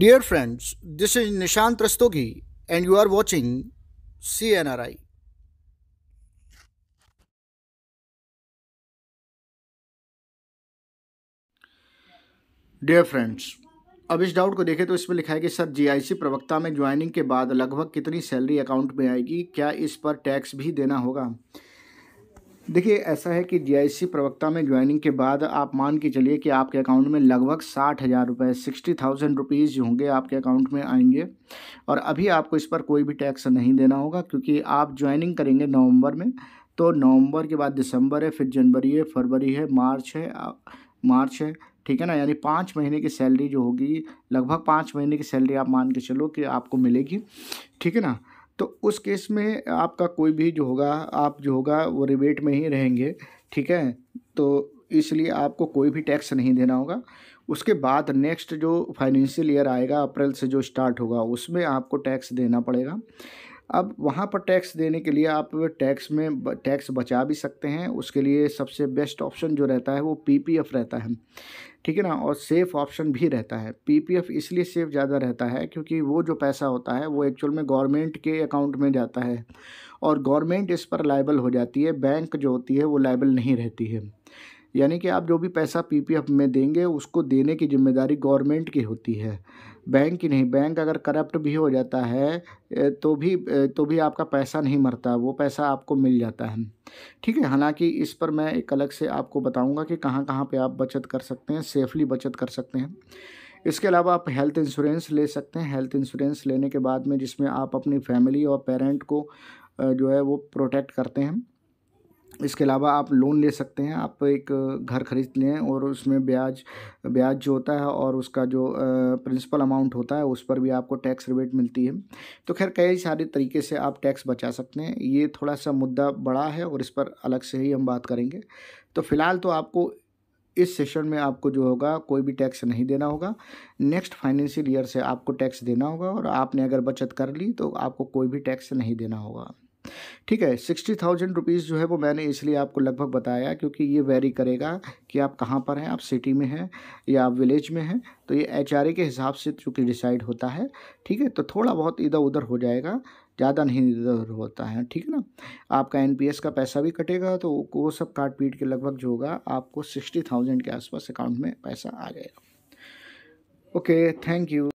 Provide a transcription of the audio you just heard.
dear friends this is Nishant Rastogi and you are watching C N R I dear friends अब इस doubt को देखें तो इसमें लिखा है कि सर जीआईसी प्रवक्ता में ज्वाइनिंग के बाद लगभग कितनी सैलरी अकाउंट में आएगी क्या इस पर टैक्स भी देना होगा देखिए ऐसा है कि जीआईसी प्रवक्ता में ज्वाइनिंग के बाद आप मान के चलिए कि आपके अकाउंट में लगभग साठ हज़ार रुपये सिक्सटी थाउजेंड रुपीज़ जो होंगे आपके अकाउंट में आएंगे और अभी आपको इस पर कोई भी टैक्स नहीं देना होगा क्योंकि आप ज्वाइनिंग करेंगे नवंबर में तो नवंबर के बाद दिसंबर है फिर जनवरी है फरवरी है मार्च है मार्च है ठीक है ना यानी पाँच महीने की सैलरी जो होगी लगभग पाँच महीने की सैलरी आप मान के चलो कि आपको मिलेगी ठीक है ना तो उस केस में आपका कोई भी जो होगा आप जो होगा वो रिबेट में ही रहेंगे ठीक है तो इसलिए आपको कोई भी टैक्स नहीं देना होगा उसके बाद नेक्स्ट जो फाइनेंशियल ईयर आएगा अप्रैल से जो स्टार्ट होगा उसमें आपको टैक्स देना पड़ेगा अब वहाँ पर टैक्स देने के लिए आप टैक्स में टैक्स बचा भी सकते हैं उसके लिए सबसे बेस्ट ऑप्शन जो रहता है वो पीपीएफ रहता है ठीक है ना और सेफ़ ऑप्शन भी रहता है पीपीएफ इसलिए सेफ़ ज़्यादा रहता है क्योंकि वो जो पैसा होता है वो एक्चुअल में गवर्नमेंट के अकाउंट में जाता है और गवर्नमेंट इस पर लाइबल हो जाती है बैंक जो होती है वो लाइबल नहीं रहती है यानी कि आप जो भी पैसा पीपीएफ में देंगे उसको देने की जिम्मेदारी गवर्नमेंट की होती है बैंक की नहीं बैंक अगर करप्ट भी हो जाता है तो भी तो भी आपका पैसा नहीं मरता वो पैसा आपको मिल जाता है ठीक है हालांकि इस पर मैं एक अलग से आपको बताऊंगा कि कहाँ कहाँ पे आप बचत कर सकते हैं सेफली बचत कर सकते हैं इसके अलावा आप हेल्थ इंश्योरेंस ले सकते हैं हेल्थ इंश्योरेंस लेने के बाद में जिसमें आप अपनी फैमिली और पेरेंट को जो है वो प्रोटेक्ट करते हैं इसके अलावा आप लोन ले सकते हैं आप एक घर खरीद लें और उसमें ब्याज ब्याज जो होता है और उसका जो प्रिंसिपल अमाउंट होता है उस पर भी आपको टैक्स रिबेट मिलती है तो खैर कई सारे तरीके से आप टैक्स बचा सकते हैं ये थोड़ा सा मुद्दा बड़ा है और इस पर अलग से ही हम बात करेंगे तो फ़िलहाल तो आपको इस सेशन में आपको जो होगा कोई भी टैक्स नहीं देना होगा नेक्स्ट फाइनेंशियल ईयर से आपको टैक्स देना होगा और आपने अगर बचत कर ली तो आपको कोई भी टैक्स नहीं देना होगा ठीक है सिक्सटी थाउजेंड रुपीज़ जो है वो मैंने इसलिए आपको लगभग बताया क्योंकि ये वेरी करेगा कि आप कहाँ पर हैं आप सिटी में हैं या आप विलेज में हैं तो ये एच के हिसाब से चूँकि डिसाइड होता है ठीक है तो थोड़ा बहुत इधर उधर हो जाएगा ज़्यादा नहीं इधर होता है ठीक है ना आपका एन का पैसा भी कटेगा तो वो सब काट पीट के लगभग जो होगा आपको सिक्सटी थाउजेंड के आसपास अकाउंट में पैसा आ जाएगा ओके थैंक यू